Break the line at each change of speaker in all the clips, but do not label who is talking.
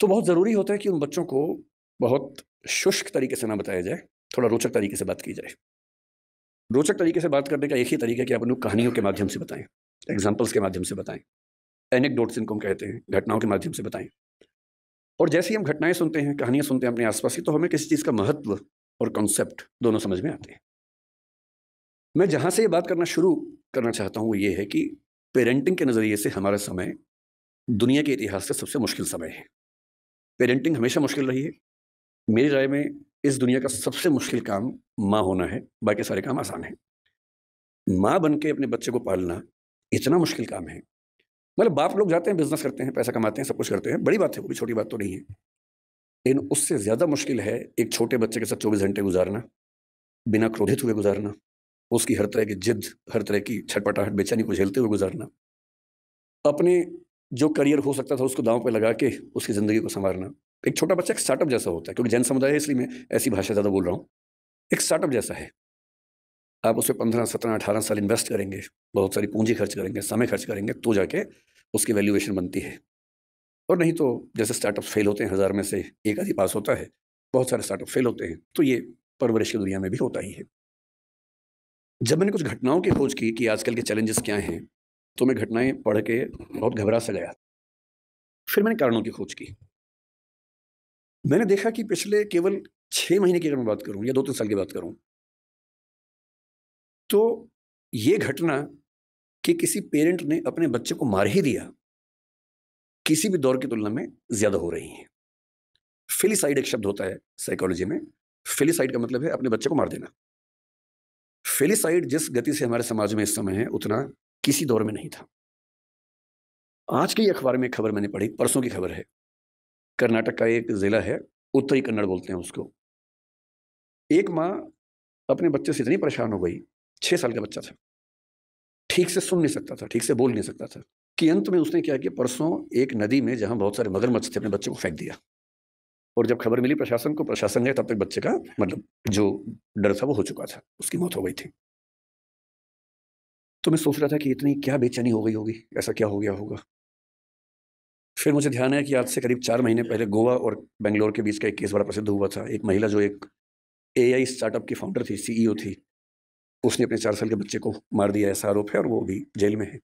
तो बहुत ज़रूरी होता है कि उन बच्चों को बहुत शुष्क तरीके से ना बताया जाए थोड़ा रोचक तरीके से बात की जाए रोचक तरीके से बात करने का एक ही तरीका है कि आप उनको कहानियों के माध्यम से बताएं एग्जाम्पल्स के माध्यम से बताएं एनेकडोट्स इनको हम कहते हैं घटनाओं के माध्यम से बताएं और जैसे ही हम घटनाएं सुनते हैं कहानियां सुनते हैं अपने आसपास की तो हमें किसी चीज़ का महत्व और कॉन्सेप्ट दोनों समझ में आते हैं मैं जहाँ से ये बात करना शुरू करना चाहता हूँ वो ये है कि पेरेंटिंग के नज़रिए से हमारा समय दुनिया के इतिहास का सबसे मुश्किल समय है पेरेंटिंग हमेशा मुश्किल रही है मेरी राय में इस दुनिया का सबसे मुश्किल काम माँ होना है बाकी सारे काम आसान हैं माँ बन के अपने बच्चे को पालना इतना मुश्किल काम है मतलब बाप लोग जाते हैं बिजनेस करते हैं पैसा कमाते हैं सब कुछ करते हैं बड़ी बात है वो भी छोटी बात तो नहीं है लेकिन उससे ज़्यादा मुश्किल है एक छोटे बच्चे के साथ चौबीस घंटे गुजारना बिना क्रोधित हुए गुजारना उसकी हर तरह की जिद हर तरह की छटपटाहट बेचैनी को झेलते हुए गुजारना अपने जो करियर हो सकता था उसको दांव पर लगा के उसकी ज़िंदगी को संवारना एक छोटा बच्चा एक स्टार्टअप जैसा होता है क्योंकि जैन समुदाय है इसलिए मैं ऐसी भाषा ज़्यादा बोल रहा हूँ एक स्टार्टअप जैसा है आप उसमें पंद्रह सत्रह अठारह साल इन्वेस्ट करेंगे बहुत सारी पूंजी खर्च करेंगे समय खर्च करेंगे तो जाके उसकी वैल्यूएशन बनती है और नहीं तो जैसे स्टार्टअप फेल होते हैं हज़ार में से एक आधी पास होता है बहुत सारे स्टार्टअप फेल होते हैं तो ये परवरिश की दुनिया में भी होता ही है जब मैंने कुछ घटनाओं की खोज की कि आजकल के चैलेंजेस क्या हैं तो मैं घटनाएं पढ़ के बहुत घबरा सा गया फिर मैंने कारणों की खोज की मैंने देखा कि पिछले केवल छः महीने की अगर मैं बात करूं या दो तीन साल की बात करूं तो ये घटना कि किसी पेरेंट ने अपने बच्चे को मार ही दिया किसी भी दौर की तुलना में ज़्यादा हो रही है फिलिसाइड एक शब्द होता है साइकोलॉजी में फिलिसाइड का मतलब है अपने बच्चे को मार देना फिलिसाइड जिस गति से हमारे समाज में इस समय है उतना किसी दौर में नहीं था आज के अखबार में खबर मैंने पढ़ी परसों की खबर है कर्नाटक का एक ज़िला है उत्तरी कन्नड़ बोलते हैं उसको एक माँ अपने बच्चे से इतनी परेशान हो गई छः साल का बच्चा था ठीक से सुन नहीं सकता था ठीक से बोल नहीं सकता था कि अंत में उसने क्या किया परसों एक नदी में जहाँ बहुत सारे मगरमच्छ थे अपने बच्चे को फेंक दिया और जब खबर मिली प्रशासन को प्रशासन गए तब तक बच्चे का मतलब जो डर था वो हो चुका था उसकी मौत हो गई थी तो मैं सोच रहा था कि इतनी क्या बेचैनी हो गई होगी ऐसा क्या हो गया होगा फिर मुझे ध्यान है कि आज से करीब चार महीने पहले गोवा और बेंगलोर के बीच का एक केस बड़ा प्रसिद्ध हुआ था एक महिला जो एक ए स्टार्टअप की फाउंडर थी सी थी उसने अपने चार साल के बच्चे को मार दिया ऐसा आरोप है और वो भी जेल में है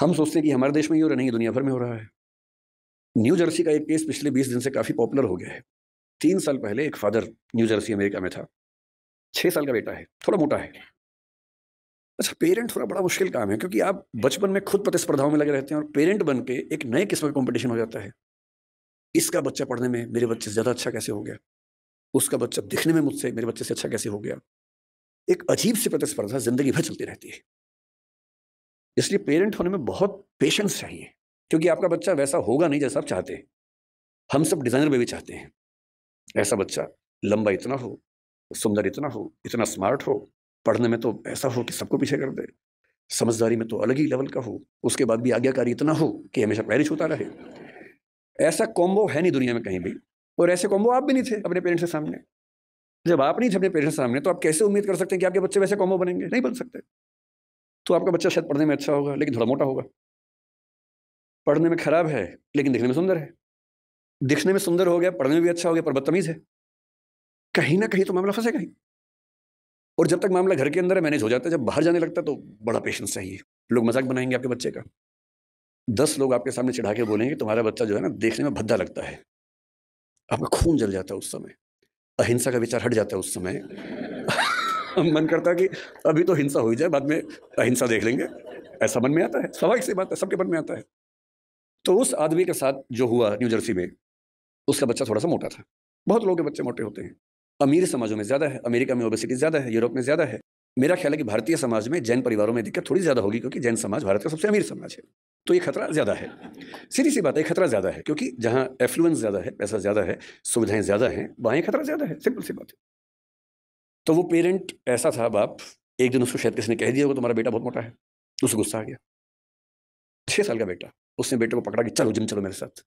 हम सोचते हैं कि हमारे देश में ही हो रहा नहीं दुनिया भर में हो रहा है न्यू जर्सी का एक केस पिछले बीस दिन से काफ़ी पॉपुलर हो गया है तीन साल पहले एक फादर न्यू जर्सी अमेरिका में था छः साल का बेटा है थोड़ा मोटा है अच्छा पेरेंट थोड़ा बड़ा मुश्किल काम है क्योंकि आप बचपन में खुद प्रतिस्पर्धाओं में लगे रहते हैं और पेरेंट बन के एक नए किस्म का कॉम्पिटिशन हो जाता है इसका बच्चा पढ़ने में मेरे बच्चे से ज़्यादा अच्छा कैसे हो गया उसका बच्चा दिखने में मुझसे मेरे बच्चे से अच्छा कैसे हो गया एक अजीब सी प्रतिस्पर्धा जिंदगी भर चलती रहती है इसलिए पेरेंट होने में बहुत पेशेंस चाहिए क्योंकि आपका बच्चा वैसा होगा नहीं जैसा आप चाहते हैं हम सब डिज़ाइनर में भी चाहते हैं ऐसा बच्चा लंबा इतना हो सुंदर इतना हो इतना स्मार्ट हो पढ़ने में तो ऐसा हो कि सबको पीछे कर दे समझदारी में तो अलग ही लेवल का हो उसके बाद भी आज्ञाकारी इतना हो कि हमेशा पैरिश होता रहे ऐसा कॉम्बो है नहीं दुनिया में कहीं भी और ऐसे कॉम्बो आप भी नहीं थे अपने पेरेंट्स के सामने जब आप नहीं थे अपने पेरेंट्स के सामने तो आप कैसे उम्मीद कर सकते हैं कि आपके बच्चे वैसे कॉम्बो बनेंगे नहीं बन सकते तो आपका बच्चा शायद पढ़ने में अच्छा होगा लेकिन थोड़ा मोटा होगा पढ़ने में खराब है लेकिन दिखने में सुंदर है दिखने में सुंदर हो गया पढ़ने में भी अच्छा हो गया पर बदतमीज़ है कहीं ना कहीं तो मामला फंसेगा ही और जब तक मामला घर के अंदर है मैनेज हो जाता है जब बाहर जाने लगता है तो बड़ा पेशेंस चाहिए लोग मजाक बनाएंगे आपके बच्चे का दस लोग आपके सामने चढ़ा के बोलेंगे तुम्हारा बच्चा जो है ना देखने में भद्दा लगता है आपका खून जल जाता है उस समय अहिंसा का विचार हट जाता है उस समय मन करता है कि अभी तो हिंसा हो ही जाए बाद में अहिंसा देख लेंगे ऐसा मन में आता है स्वाभाविक सी बात है सबके मन में आता है तो उस आदमी के साथ जो हुआ न्यू जर्सी में उसका बच्चा थोड़ा सा मोटा था बहुत लोगों के बच्चे मोटे होते हैं अमीर समाजों में ज़्यादा है अमेरिका में ओबेसिटी ज़्यादा है यूरोप में ज़्यादा है मेरा ख्याल है कि भारतीय समाज में जैन परिवारों में दिक्कत थोड़ी ज़्यादा होगी क्योंकि जैन समाज भारत का सबसे अमीर समाज है तो ये खतरा ज़्यादा है सीधी सी बात है खतरा ज़्यादा है क्योंकि जहाँ एफ्लुएंस ज़्यादा है पैसा ज़्यादा है सुविधाएं ज़्यादा हैं वहाँ खतरा ज़्यादा है सिंपल सी बात है तो वो पेरेंट ऐसा था बाप एक दिन उसको शायद किसी ने कह दिया होगा तुम्हारा बेटा बहुत मोटा है उसको गुस्सा आ गया छः साल का बेटा उसने बेटे को पकड़ा कि चलो जिम चलो मेरे साथ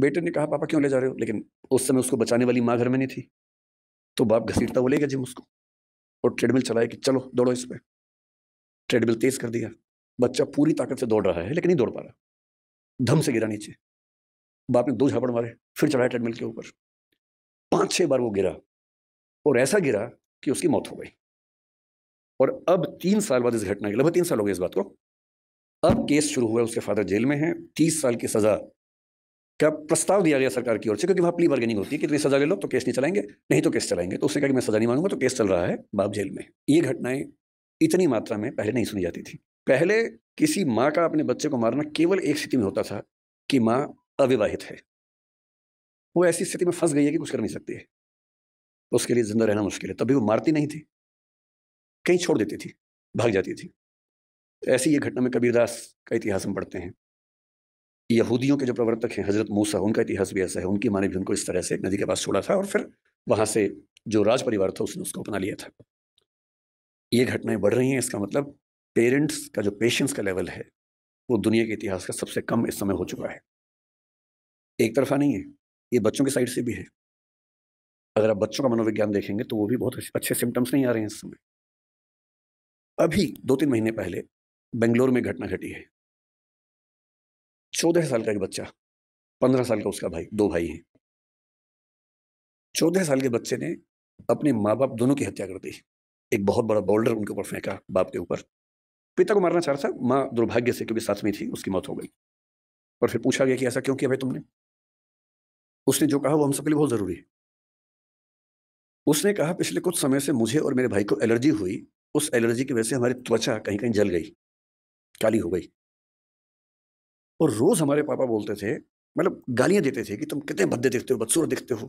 बेटे ने कहा पापा क्यों ले जा रहे हो लेकिन उस समय उसको बचाने वाली माँ घर में नहीं थी तो बाप घसीटता वो ले गया जिम उसको और ट्रेडमिल चलाया कि चलो दौड़ो इस पर ट्रेडमिल तेज कर दिया बच्चा पूरी ताकत से दौड़ रहा है लेकिन नहीं दौड़ पा रहा धम से गिरा नीचे बाप ने दो झापड़ मारे फिर चढ़ाया ट्रेडमिल के ऊपर पाँच छः बार वो गिरा और ऐसा गिरा कि उसकी मौत हो गई और अब तीन साल बाद इस घटना के लगभग तीन साल हो गए इस बात को अब केस शुरू हुआ उसके फादर जेल में हैं तीस साल की सज़ा क्या प्रस्ताव दिया गया सरकार की ओर से क्योंकि वहाँ प्ली बार्गेनिंग होती है कितनी सजा ले लो तो केस नहीं चलाएंगे नहीं तो केस चलाएंगे तो उसने कहा कि मैं सजा नहीं मानूंगा तो केस चल रहा है बाप जेल में ये घटनाएं इतनी मात्रा में पहले नहीं सुनी जाती थी पहले किसी माँ का अपने बच्चे को मारना केवल एक स्थिति में होता था कि माँ अविवाहित है वो ऐसी स्थिति में फंस गई है कि कुछ कर नहीं सकती है उसके लिए जिंदा रहना मुश्किल है तभी वो मारती नहीं थी कहीं छोड़ देती थी भाग जाती थी ऐसी ये घटना में कबीरदास का इतिहास हम पढ़ते हैं यहूदियों के जो प्रवर्तक हैं हज़रत मूसा उनका इतिहास भी ऐसा है उनकी माने भी उनको इस तरह से एक नदी के पास छोड़ा था और फिर वहाँ से जो राज परिवार था उसने उसको अपना लिया था ये घटनाएं बढ़ रही हैं इसका मतलब पेरेंट्स का जो पेशेंस का लेवल है वो दुनिया के इतिहास का सबसे कम इस समय हो चुका है एक तरफा नहीं है ये बच्चों की साइड से भी है अगर आप बच्चों का मनोविज्ञान देखेंगे तो वो भी बहुत अच्छे सिम्टम्स नहीं आ रहे हैं इस समय अभी दो तीन महीने पहले बेंगलोर में घटना घटी है चौदह साल का एक बच्चा पंद्रह साल का उसका भाई दो भाई हैं चौदह साल के बच्चे ने अपने माँ बाप दोनों की हत्या कर दी एक बहुत बड़ा बॉल्डर उनके ऊपर फेंका बाप के ऊपर पिता को मारना चाह रहा था माँ दुर्भाग्य से क्योंकि साथ में थी उसकी मौत हो गई और फिर पूछा गया कि ऐसा क्यों किया भाई तुमने उसने जो कहा वो हम सबके लिए बहुत ज़रूरी है उसने कहा पिछले कुछ समय से मुझे और मेरे भाई को एलर्जी हुई उस एलर्जी की वजह से हमारी त्वचा कहीं कहीं जल गई काली हो गई और रोज़ हमारे पापा बोलते थे मतलब गालियाँ देते थे कि तुम कितने भद्दे दिखते हो बदसूरत दिखते हो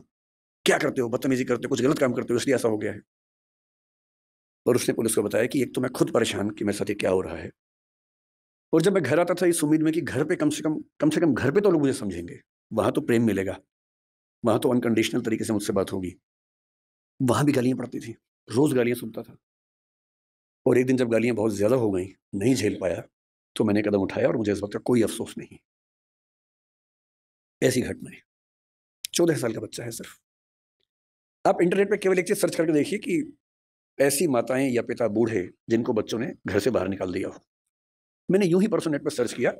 क्या करते हो बदतमीजी करते हो कुछ गलत काम करते हो इसलिए ऐसा हो गया है और उसने पुलिस को बताया कि एक तो मैं खुद परेशान कि मेरे साथ ये क्या हो रहा है और जब मैं घर आता था इस उम्मीद में कि घर पे कम से कम कम से कम घर पे तो लोग मुझे समझेंगे वहाँ तो प्रेम मिलेगा वहाँ तो अनकंडीशनल तरीके से मुझसे बात होगी वहाँ भी गालियाँ पड़ती थी रोज़ गालियाँ सुनता था और एक दिन जब गालियाँ बहुत ज़्यादा हो गई नहीं झेल पाया सो तो मैंने कदम उठाया और मुझे इस वक्त कोई अफसोस नहीं ऐसी घटनाएं चौदह साल का बच्चा है सिर्फ आप इंटरनेट पर केवल एक चीज़ सर्च करके देखिए कि ऐसी माताएं या पिता बूढ़े जिनको बच्चों ने घर से बाहर निकाल दिया हो मैंने यूं ही परसों नेट पर सर्च किया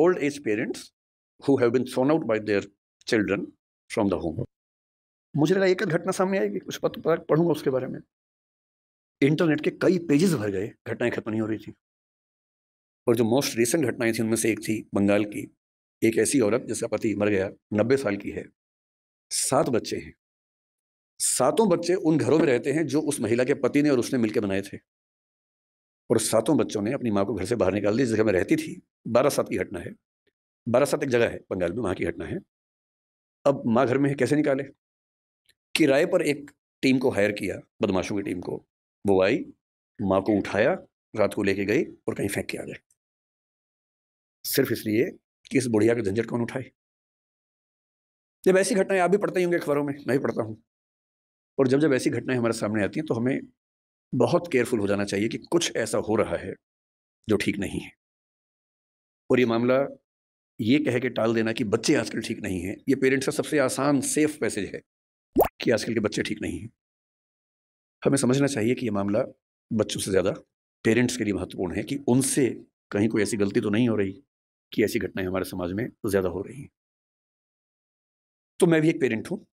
old age parents who have been सोन out by their children from the home मुझे लगा एक घटना सामने आएगी कुछ पत्र पढ़ूंगा उसके बारे में इंटरनेट के कई पेजेस भर गए घटनाएं खत्म नहीं हो रही थी और जो मोस्ट रिसेंट घटनाएं थी उनमें से एक थी बंगाल की एक ऐसी औरत जिसका पति मर गया नब्बे साल की है सात बच्चे हैं सातों बच्चे उन घरों में रहते हैं जो उस महिला के पति ने और उसने मिलकर बनाए थे और सातों बच्चों ने अपनी माँ को घर से बाहर निकाल दिया जिस जगह में रहती थी बारह सात की घटना है बारह सात एक जगह है बंगाल में वहाँ की घटना है अब माँ घर में है कैसे निकाले किराए पर एक टीम को हायर किया बदमाशों की टीम को वो आई माँ को उठाया रात को लेके गई और कहीं फेंक के आ गए सिर्फ इसलिए कि इस बुढ़िया का झंझट कौन उठाए जब ऐसी घटनाएं आप भी पढ़ते ही होंगे अखबारों में मैं भी पढ़ता हूँ और जब जब ऐसी घटनाएं हमारे सामने आती हैं तो हमें बहुत केयरफुल हो जाना चाहिए कि कुछ ऐसा हो रहा है जो ठीक नहीं है और ये मामला ये कह के टाल देना कि बच्चे आजकल ठीक नहीं हैं ये पेरेंट्स का सबसे आसान सेफ मैसेज है कि आजकल के बच्चे ठीक नहीं हैं हमें समझना चाहिए कि ये मामला बच्चों से ज़्यादा पेरेंट्स के लिए महत्वपूर्ण है कि उनसे कहीं कोई ऐसी गलती तो नहीं हो रही कि ऐसी घटनाएं हमारे समाज में ज़्यादा हो रही हैं तो मैं भी एक पेरेंट हूँ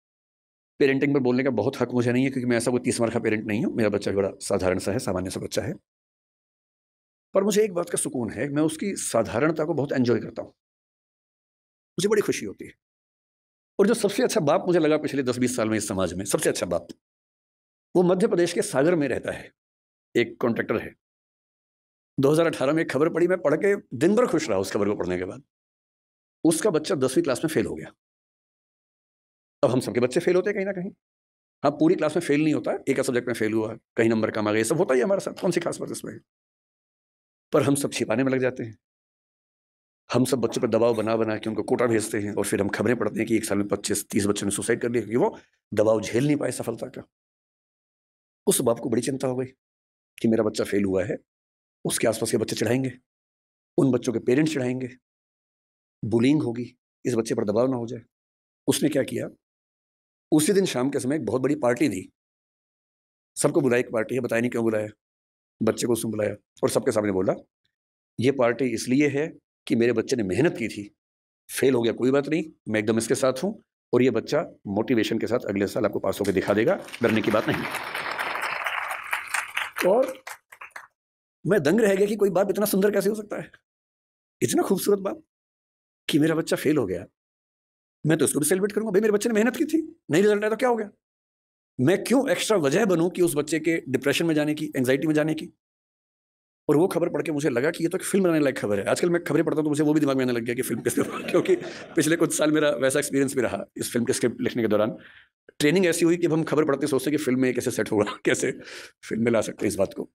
पेरेंटिंग पर बोलने का बहुत हक मुझे नहीं है क्योंकि मैं ऐसा कोई तीस मार का पेरेंट नहीं हूँ मेरा बच्चा बड़ा साधारण सा है सामान्य सा बच्चा है पर मुझे एक बात का सुकून है मैं उसकी साधारणता को बहुत एंजॉय करता हूँ मुझे बड़ी खुशी होती है और जो सबसे अच्छा बाप मुझे लगा पिछले दस बीस साल में इस समाज में सबसे अच्छा बाप वो मध्य प्रदेश के सागर में रहता है एक कॉन्ट्रैक्टर है 2018 में एक खबर पड़ी मैं पढ़ के दिन भर खुश रहा उस खबर को पढ़ने के बाद उसका बच्चा दसवीं क्लास में फेल हो गया अब हम सबके बच्चे फेल होते हैं कहीं ना कहीं हाँ पूरी क्लास में फेल नहीं होता एक सब्जेक्ट में फेल हुआ कहीं नंबर कम आ गया ये सब होता ही हमारे साथ कौन सी खास बात इसमें पर हम सब छिपाने में लग जाते हैं हम सब बच्चों पर दबाव बना बना के उनको कोटा भेजते हैं और फिर हम खबरें पढ़ते हैं कि एक साल में पच्चीस तीस बच्चों ने सुसाइड कर लिया क्योंकि वो दबाव झेल नहीं पाए सफलता का उस बाप को बड़ी चिंता हो गई कि मेरा बच्चा फेल हुआ है उसके आसपास के बच्चे चढ़ाएंगे उन बच्चों के पेरेंट्स चढ़ाएंगे बुलिंग होगी इस बच्चे पर दबाव ना हो जाए उसने क्या किया उसी दिन शाम के समय एक बहुत बड़ी पार्टी दी सबको बुलाई एक पार्टी है बताया नहीं क्यों बुलाया बच्चे को उसने बुलाया और सबके सामने बोला ये पार्टी इसलिए है कि मेरे बच्चे ने मेहनत की थी फेल हो गया कोई बात नहीं मैं एकदम इसके साथ हूँ और ये बच्चा मोटिवेशन के साथ अगले साल आपको पास होकर दिखा देगा डरने की बात नहीं और मैं दंग रह गया कि कोई बाप इतना सुंदर कैसे हो सकता है इतना खूबसूरत बाप कि मेरा बच्चा फेल हो गया मैं तो उसको भी सेलिब्रेट करूंगा भाई मेरे बच्चे ने मेहनत की थी नहीं रिजल्ट आया तो क्या हो गया मैं क्यों एक्स्ट्रा वजह बनूं कि उस बच्चे के डिप्रेशन में जाने की एंगजाइटी में जाने की और वो खबर पढ़ के मुझे लगा कि ये तो फिल्म बनाने लायक खबर है आजकल मैं खबरें पढ़ता हूँ तो मुझे वो भी दिमाग में आने लग गया कि फिल्म किस क्योंकि पिछले कुछ साल मेरा वैसा एक्सपीरियंस भी रहा इस फिल्म के स्क्रिप्ट लिखने के दौरान ट्रेनिंग ऐसी हुई कि अब हम खबर पढ़ते सोचते कि फिल्म में कैसे सेट होगा कैसे फिल्म में ला सकते हैं इस बात को